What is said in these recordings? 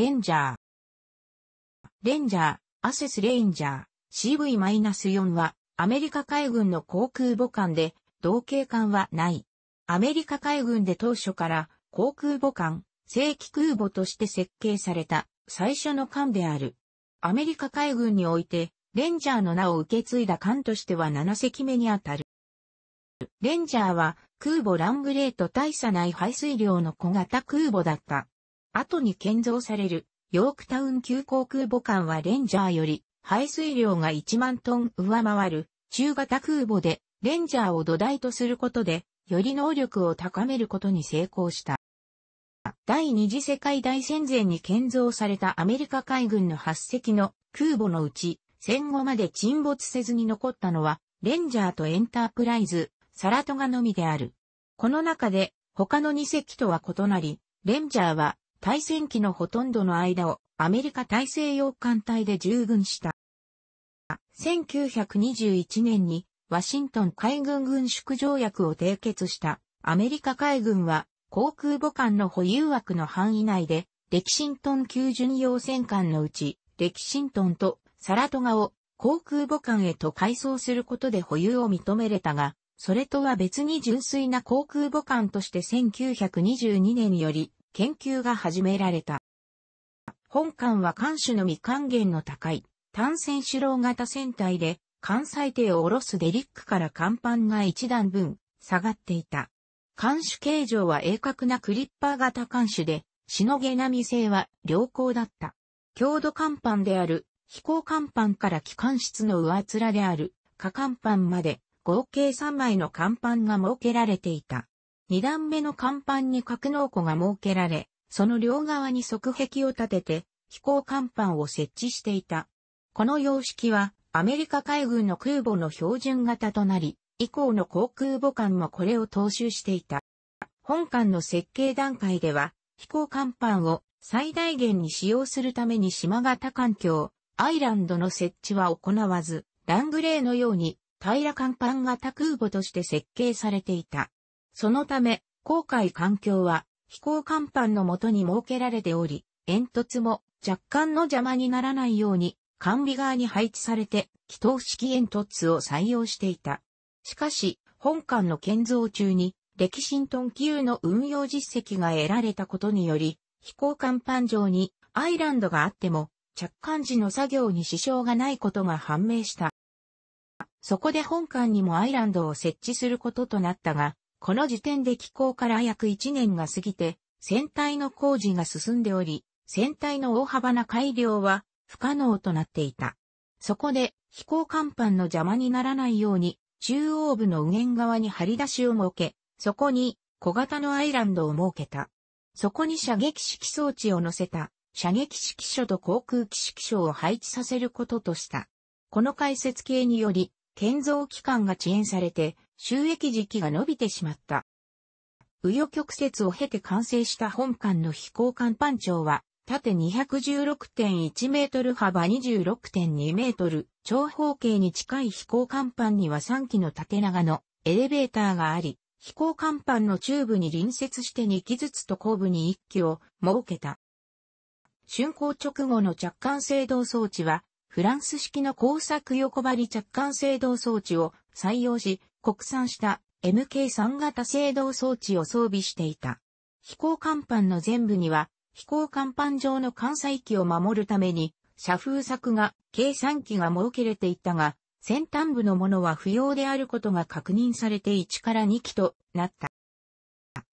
レンジャー。レンジャー、アセスレインジャー、CV-4 は、アメリカ海軍の航空母艦で、同型艦はない。アメリカ海軍で当初から、航空母艦、正規空母として設計された、最初の艦である。アメリカ海軍において、レンジャーの名を受け継いだ艦としては7隻目にあたる。レンジャーは空母ラングレート大差ない排水量の小型空母だった。後に建造される、ヨークタウン急航空母艦はレンジャーより、排水量が1万トン上回る、中型空母で、レンジャーを土台とすることで、より能力を高めることに成功した。第二次世界大戦前に建造されたアメリカ海軍の8隻の空母のうち、戦後まで沈没せずに残ったのは、レンジャーとエンタープライズ、サラトガのみである。この中で、他の2隻とは異なり、レンジャーは大戦期のほとんどの間をアメリカ大西洋艦隊で従軍した。1921年にワシントン海軍軍縮条約を締結したアメリカ海軍は航空母艦の保有枠の範囲内でレキシントン級巡洋戦艦のうちレキシントンとサラトガを航空母艦へと改装することで保有を認めれたが、それとは別に純粋な航空母艦として1922年より研究が始められた。本艦は艦首の未還元の高い、単線主郎型船体で、艦載艇を下ろすデリックから甲板が一段分、下がっていた。艦首形状は鋭角なクリッパー型艦首で、しのげなみ性は良好だった。強度甲板である、飛行甲板から機関室の上面である、下甲板まで、合計3枚の甲板が設けられていた。二段目の甲板に格納庫が設けられ、その両側に側壁を立てて、飛行甲板を設置していた。この様式は、アメリカ海軍の空母の標準型となり、以降の航空母艦もこれを踏襲していた。本艦の設計段階では、飛行甲板を最大限に使用するために島型環境、アイランドの設置は行わず、ラングレーのように平ら甲板型空母として設計されていた。そのため、航海環境は飛行甲板のもとに設けられており、煙突も若干の邪魔にならないように、管理側に配置されて、気祷式煙突を採用していた。しかし、本館の建造中に、歴新トン級の運用実績が得られたことにより、飛行甲板上にアイランドがあっても、着艦時の作業に支障がないことが判明した。そこで本館にもアイランドを設置することとなったが、この時点で機構から約1年が過ぎて、船体の工事が進んでおり、船体の大幅な改良は不可能となっていた。そこで、飛行甲板の邪魔にならないように、中央部の右舷側に張り出しを設け、そこに小型のアイランドを設けた。そこに射撃式装置を乗せた、射撃式所と航空機式所を配置させることとした。この解説系により、建造期間が遅延されて、収益時期が伸びてしまった。右与曲折を経て完成した本館の飛行艦板長は、縦216.1メートル幅26.2メートル、長方形に近い飛行艦板には3機の縦長のエレベーターがあり、飛行艦板の中部に隣接して2機ずつと後部に1機を設けた。竣工直後の着艦制動装置は、フランス式の工作横張り着艦制動装置を採用し、国産した MK3 型制動装置を装備していた。飛行甲板の全部には、飛行甲板上の艦載機を守るために、社風柵が計算機が設けられていたが、先端部のものは不要であることが確認されて1から2機となった。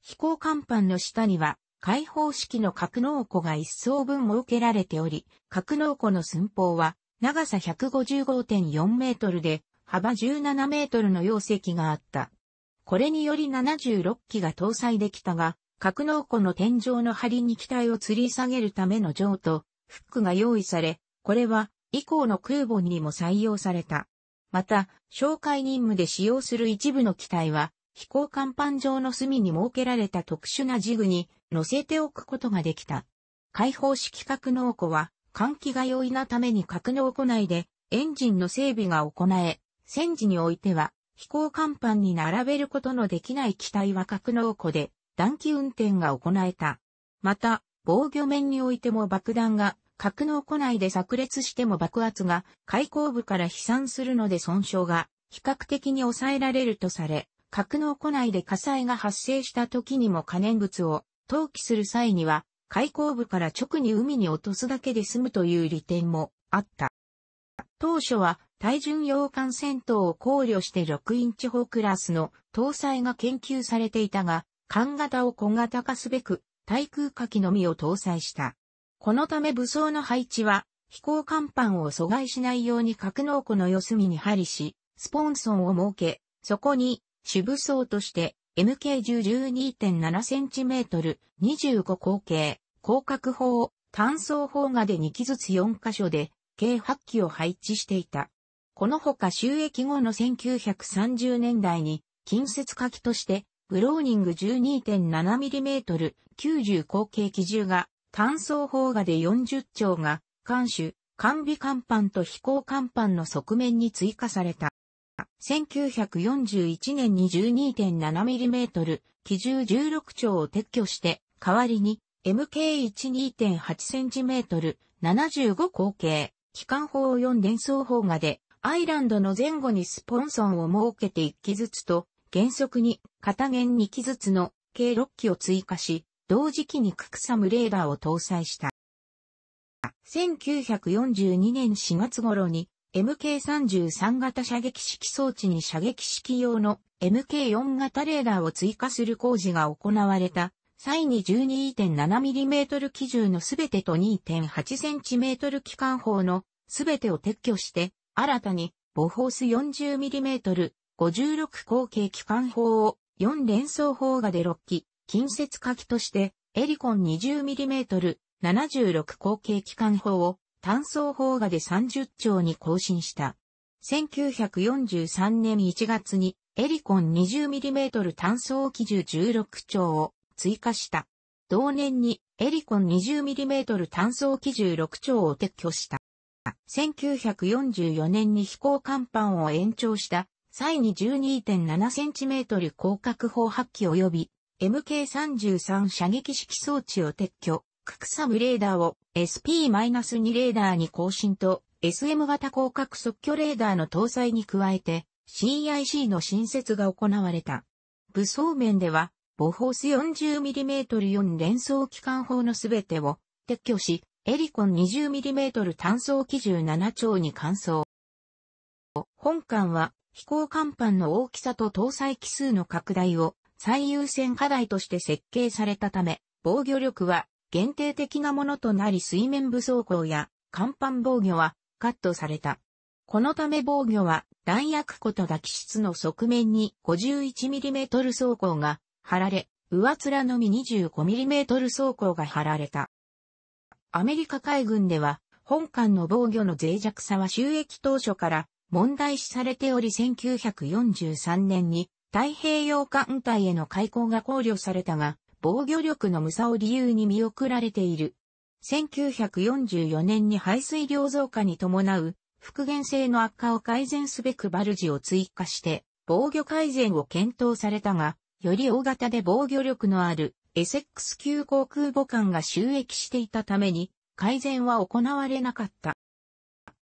飛行甲板の下には開放式の格納庫が一層分設けられており、格納庫の寸法は長さ155.4メートルで幅17メートルの容積があった。これにより76機が搭載できたが、格納庫の天井の梁に機体を吊り下げるための上とフックが用意され、これは以降の空母にも採用された。また、紹介任務で使用する一部の機体は、飛行甲板上の隅に設けられた特殊なジグに乗せておくことができた。開放式格納庫は、換気が容易なために格納庫内でエンジンの整備が行え、戦時においては、飛行甲板に並べることのできない機体は格納庫で暖気運転が行えた。また、防御面においても爆弾が格納庫内で炸裂しても爆発が開口部から飛散するので損傷が比較的に抑えられるとされ、格納庫内で火災が発生した時にも可燃物を投棄する際には開口部から直に海に落とすだけで済むという利点もあった。当初は対巡洋艦戦闘を考慮して6インチ砲クラスの搭載が研究されていたが、艦型を小型化すべく、対空火器のみを搭載した。このため武装の配置は、飛行甲板を阻害しないように格納庫の四隅に張りし、スポンソンを設け、そこに、主武装として、m k 1 0 1 2 7トル、25口径、広角砲、単装砲がで2機ずつ4箇所で、計8機を配置していた。このほか収益後の1930年代に近接火器としてブローニング 12.7mm90 口径機銃が単装砲画で40丁が艦首、完備艦板と飛行艦板の側面に追加された。1941年に 12.7mm 機銃16丁を撤去して代わりに MK12.8cm75 口径機関砲4連装砲画でアイランドの前後にスポンソンを設けて1機ずつと、原則に片弦2機ずつの計6機を追加し、同時期にククサムレーダーを搭載した。1942年4月頃に MK33 型射撃式装置に射撃式用の MK4 型レーダーを追加する工事が行われた際に 12.7mm 機銃のすべてと 2.8cm 機関砲のすべてを撤去して新たに、ボホース 40mm、56口径機関砲を4連装砲画で6機、近接火器として、エリコン 20mm、76口径機関砲を単装砲画で30丁に更新した。1943年1月にエリコン 20mm 単装機銃16丁を追加した。同年にエリコン 20mm 単装機銃6丁を撤去した。1944年に飛行甲板を延長した際に 12.7cm 広角砲発機及び MK33 射撃式装置を撤去、ククサムレーダーを SP-2 レーダーに更新と SM 型広角即挙レーダーの搭載に加えて CIC の新設が行われた。武装面では、ボホース 40mm4 連装機関砲のすべてを撤去し、エリコン 20mm 単装機銃7丁に換装。本艦は飛行甲板の大きさと搭載機数の拡大を最優先課題として設計されたため、防御力は限定的なものとなり水面武装工や甲板防御はカットされた。このため防御は弾薬庫と抱き室の側面に 51mm 装甲が貼られ、上面のみ 25mm 装甲が貼られた。アメリカ海軍では、本艦の防御の脆弱さは収益当初から問題視されており1943年に太平洋艦隊への開港が考慮されたが、防御力の無差を理由に見送られている。1944年に排水量増加に伴う復元性の悪化を改善すべくバルジを追加して防御改善を検討されたが、より大型で防御力のあるエセックス級航空母艦が収益していたために、改善は行われなかった。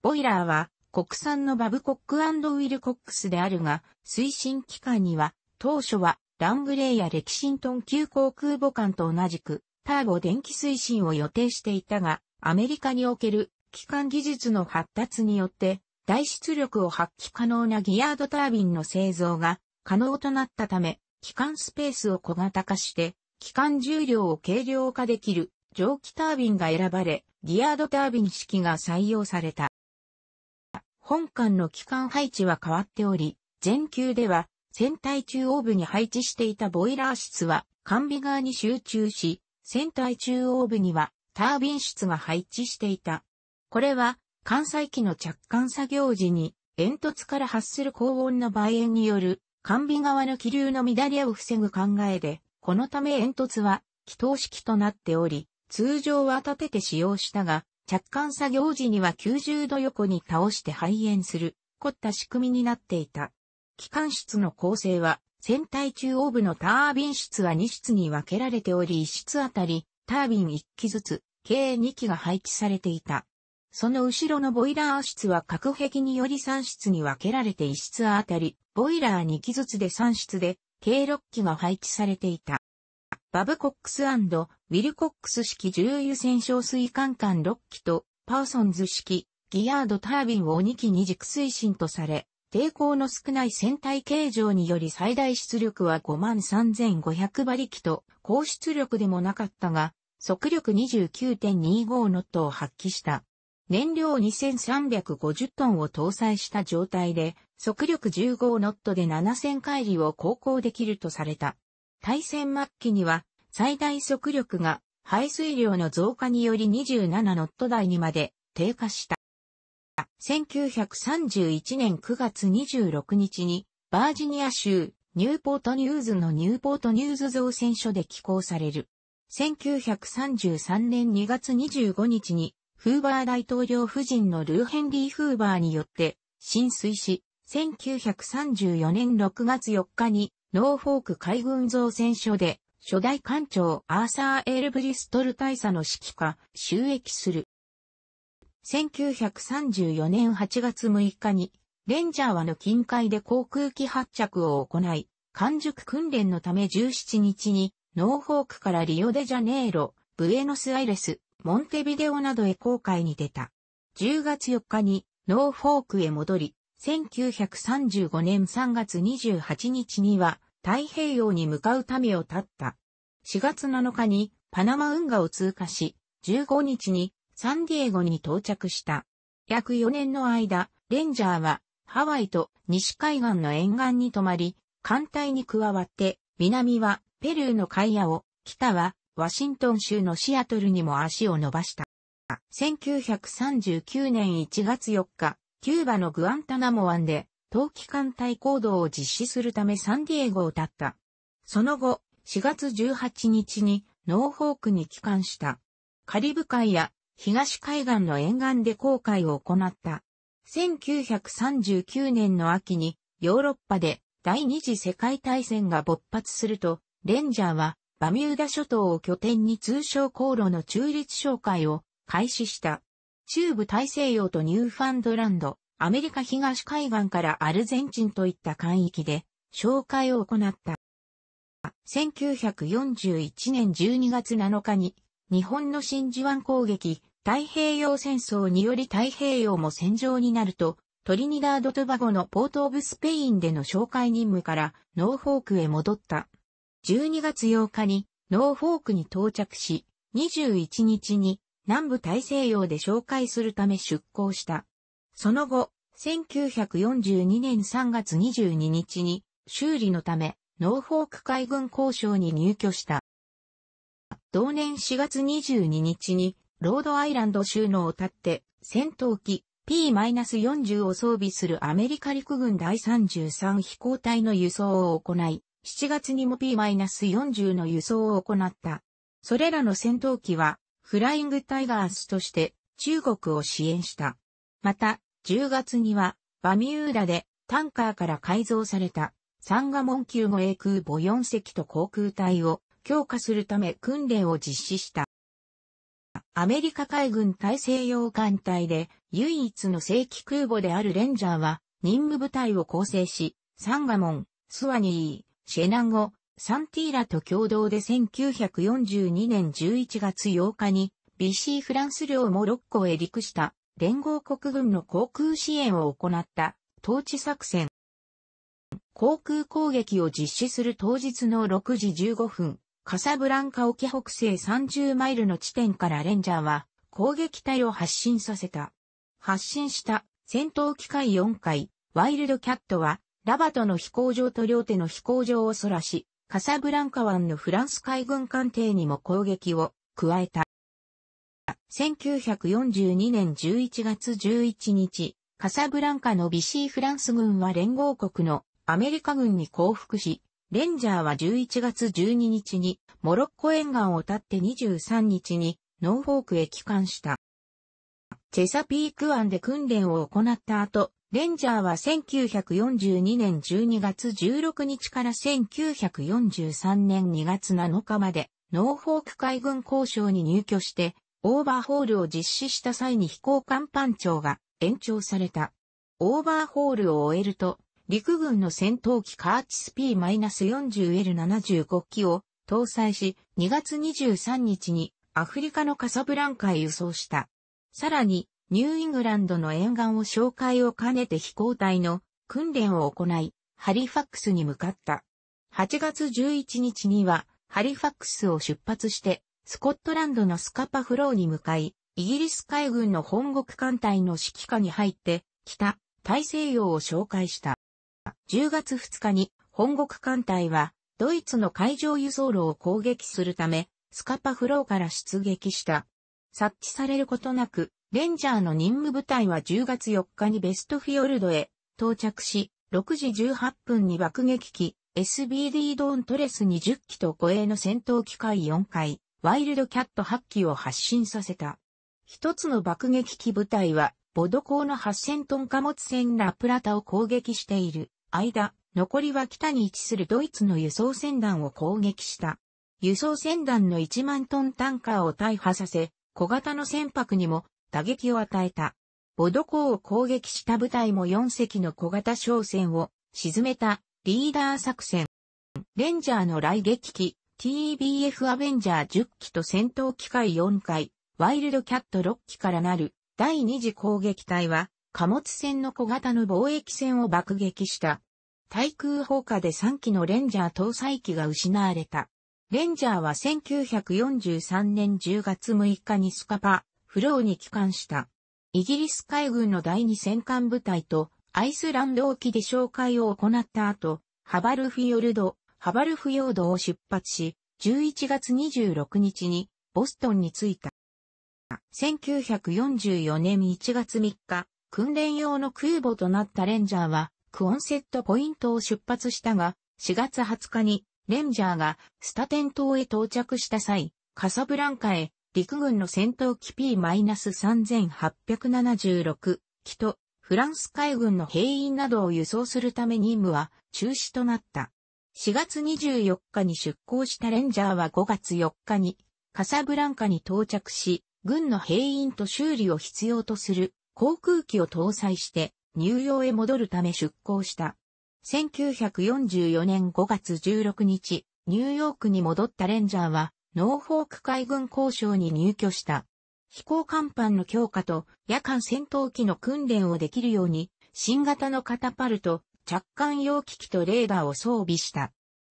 ボイラーは、国産のバブコックウィルコックスであるが、推進機関には、当初は、ラングレーやレキシントン級航空母艦と同じく、ターボ電気推進を予定していたが、アメリカにおける機関技術の発達によって、大出力を発揮可能なギアードタービンの製造が可能となったため、機関スペースを小型化して、機関重量を軽量化できる蒸気タービンが選ばれ、ギアードタービン式が採用された。本艦の機関配置は変わっており、全球では船体中央部に配置していたボイラー室は管備側に集中し、船体中央部にはタービン室が配置していた。これは艦載機の着艦作業時に煙突から発する高温の倍煙による、管備側の気流の乱れを防ぐ考えで、このため煙突は、気筒式となっており、通常は立てて使用したが、着艦作業時には90度横に倒して排煙する、凝った仕組みになっていた。機関室の構成は、船体中央部のタービン室は2室に分けられており、1室あたり、タービン1機ずつ、計2機が配置されていた。その後ろのボイラー室は隔壁により3室に分けられて1室あたり、ボイラー2機ずつで3室で、計6機が配置されていた。バブコックスウィルコックス式重油戦勝水管管6機と、パーソンズ式ギアードタービンを2機に軸推進とされ、抵抗の少ない船体形状により最大出力は53,500馬力と、高出力でもなかったが、速力29.25ノットを発揮した。燃料2350トンを搭載した状態で、速力15ノットで7000回りを航行できるとされた。対戦末期には、最大速力が排水量の増加により27ノット台にまで低下した。1931年9月26日に、バージニア州、ニューポートニューズのニューポートニューズ造船所で寄港される。1933年2月25日に、フーバー大統領夫人のルーヘンリー・フーバーによって浸水し、1934年6月4日にノーフォーク海軍造船所で初代艦長アーサー・エール・ブリストル大佐の指揮下収益する。1934年8月6日にレンジャーはの近海で航空機発着を行い、完熟訓練のため17日にノーフォークからリオデジャネイロ、ブエノスアイレス、モンテビデオなどへ航海に出た。10月4日にノーフォークへ戻り、1935年3月28日には太平洋に向かうためを立った。4月7日にパナマ運河を通過し、15日にサンディエゴに到着した。約4年の間、レンジャーはハワイと西海岸の沿岸に泊まり、艦隊に加わって、南はペルーのカイアを、北はワシントン州のシアトルにも足を伸ばした。1939年1月4日、キューバのグアンタナモ湾で、冬季艦隊行動を実施するためサンディエゴを立った。その後、4月18日にノーホークに帰還した。カリブ海や東海岸の沿岸で航海を行った。1939年の秋にヨーロッパで第二次世界大戦が勃発すると、レンジャーはバミューダ諸島を拠点に通商航路の中立商会を開始した。中部大西洋とニューファンドランド、アメリカ東海岸からアルゼンチンといった海域で紹介を行った。1941年12月7日に日本の真珠湾攻撃、太平洋戦争により太平洋も戦場になると、トリニダード・トバゴのポート・オブ・スペインでの紹介任務からノーフォークへ戻った。12月8日にノーフォークに到着し、21日に南部大西洋で紹介するため出港した。その後、1942年3月22日に修理のためノーフォーク海軍交渉に入居した。同年4月22日にロードアイランド収納を立って戦闘機 P-40 を装備するアメリカ陸軍第33飛行隊の輸送を行い、7月にも P-40 の輸送を行った。それらの戦闘機はフライングタイガースとして中国を支援した。また、10月には、バミューラでタンカーから改造されたサンガモン級護衛空母4隻と航空隊を強化するため訓練を実施した。アメリカ海軍大西洋艦隊で唯一の正規空母であるレンジャーは任務部隊を構成し、サンガモン、スワニー、シェナンゴ、サンティーラと共同で1942年11月8日に BC フランス領モロッコへ陸した連合国軍の航空支援を行った統治作戦。航空攻撃を実施する当日の6時15分、カサブランカ沖北西30マイルの地点からレンジャーは攻撃隊を発進させた。発進した戦闘機械4回、ワイルドキャットはラバトの飛行場と両手の飛行場をらし、カサブランカ湾のフランス海軍艦艇にも攻撃を加えた。1942年11月11日、カサブランカのビシーフランス軍は連合国のアメリカ軍に降伏し、レンジャーは11月12日にモロッコ沿岸を立って23日にノーフォークへ帰還した。チェサピーク湾で訓練を行った後、レンジャーは1942年12月16日から1943年2月7日まで、ノーフォーク海軍交渉に入居して、オーバーホールを実施した際に飛行艦班長が延長された。オーバーホールを終えると、陸軍の戦闘機カーチス P-40L75 機を搭載し、2月23日にアフリカのカサブランカへ輸送した。さらに、ニューイングランドの沿岸を紹介を兼ねて飛行隊の訓練を行い、ハリファックスに向かった。8月11日には、ハリファックスを出発して、スコットランドのスカパフローに向かい、イギリス海軍の本国艦隊の指揮下に入って、北、大西洋を紹介した。10月2日に、本国艦隊は、ドイツの海上輸送路を攻撃するため、スカパフローから出撃した。察知されることなく、レンジャーの任務部隊は10月4日にベストフィヨルドへ到着し、6時18分に爆撃機 SBD ドーントレス20機と護衛の戦闘機械4回、ワイルドキャット8機を発進させた。一つの爆撃機部隊は、ボド港の8000トン貨物船ラプラタを攻撃している間、残りは北に位置するドイツの輸送船団を攻撃した。輸送船団の1万トンタンカーを大破させ、小型の船舶にも打撃を与えた。ボド港を攻撃した部隊も4隻の小型商船を沈めたリーダー作戦。レンジャーの雷撃機 TBF アベンジャー10機と戦闘機械4回、ワイルドキャット6機からなる第2次攻撃隊は貨物船の小型の貿易船を爆撃した。対空砲火で3機のレンジャー搭載機が失われた。レンジャーは1943年10月6日にスカパ、フローに帰還した。イギリス海軍の第二戦艦部隊とアイスランド沖で紹介を行った後、ハバルフィヨルド、ハバルフヨードを出発し、11月26日にボストンに着いた。1944年1月3日、訓練用の空母となったレンジャーは、クオンセットポイントを出発したが、4月20日にレンジャーがスタテン島へ到着した際、カサブランカへ陸軍の戦闘機 P-3876 機とフランス海軍の兵員などを輸送するため任務は中止となった。4月24日に出港したレンジャーは5月4日にカサブランカに到着し、軍の兵員と修理を必要とする航空機を搭載して入用へ戻るため出港した。1944年5月16日、ニューヨークに戻ったレンジャーはノーフォーク海軍交渉に入居した。飛行甲板の強化と夜間戦闘機の訓練をできるように、新型のカタパルト、着艦用機器とレーダーを装備した。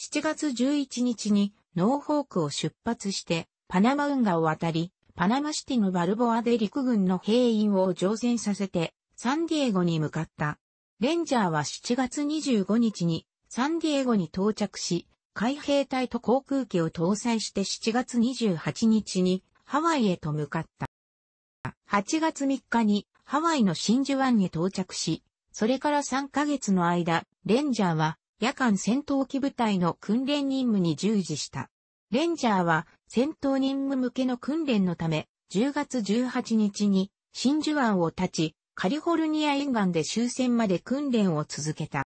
7月11日にノーフォークを出発して、パナマ運河を渡り、パナマシティのバルボアで陸軍の兵員を乗船させて、サンディエゴに向かった。レンジャーは7月25日にサンディエゴに到着し、海兵隊と航空機を搭載して7月28日にハワイへと向かった。8月3日にハワイの真珠湾に到着し、それから3ヶ月の間、レンジャーは夜間戦闘機部隊の訓練任務に従事した。レンジャーは戦闘任務向けの訓練のため、10月18日に真珠湾を立ち、カリフォルニア沿岸で終戦まで訓練を続けた。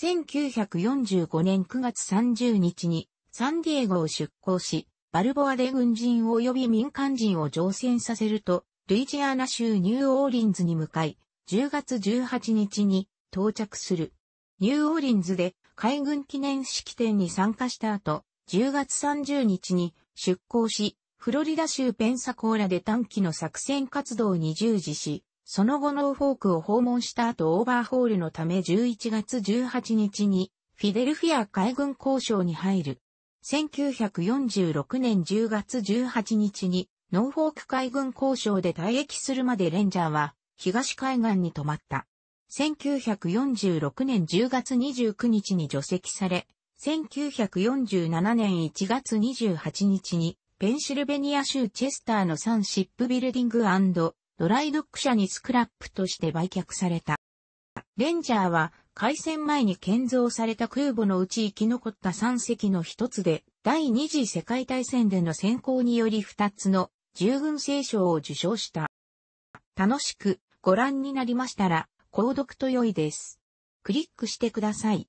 1945年9月30日にサンディエゴを出港し、バルボアで軍人及び民間人を乗船させると、ルイジアナ州ニューオーリンズに向かい、10月18日に到着する。ニューオーリンズで海軍記念式典に参加した後、10月30日に出港し、フロリダ州ペンサコーラで短期の作戦活動に従事し、その後ノーフォークを訪問した後オーバーホールのため11月18日にフィデルフィア海軍交渉に入る。1946年10月18日にノーフォーク海軍交渉で退役するまでレンジャーは東海岸に泊まった。1946年10月29日に除籍され、1947年1月28日にペンシルベニア州チェスターのサンシップビルディングドライドック社にスクラップとして売却された。レンジャーは開戦前に建造された空母のうち生き残った3隻の一つで、第二次世界大戦での先行により2つの従軍聖賞を受賞した。楽しくご覧になりましたら、購読と良いです。クリックしてください。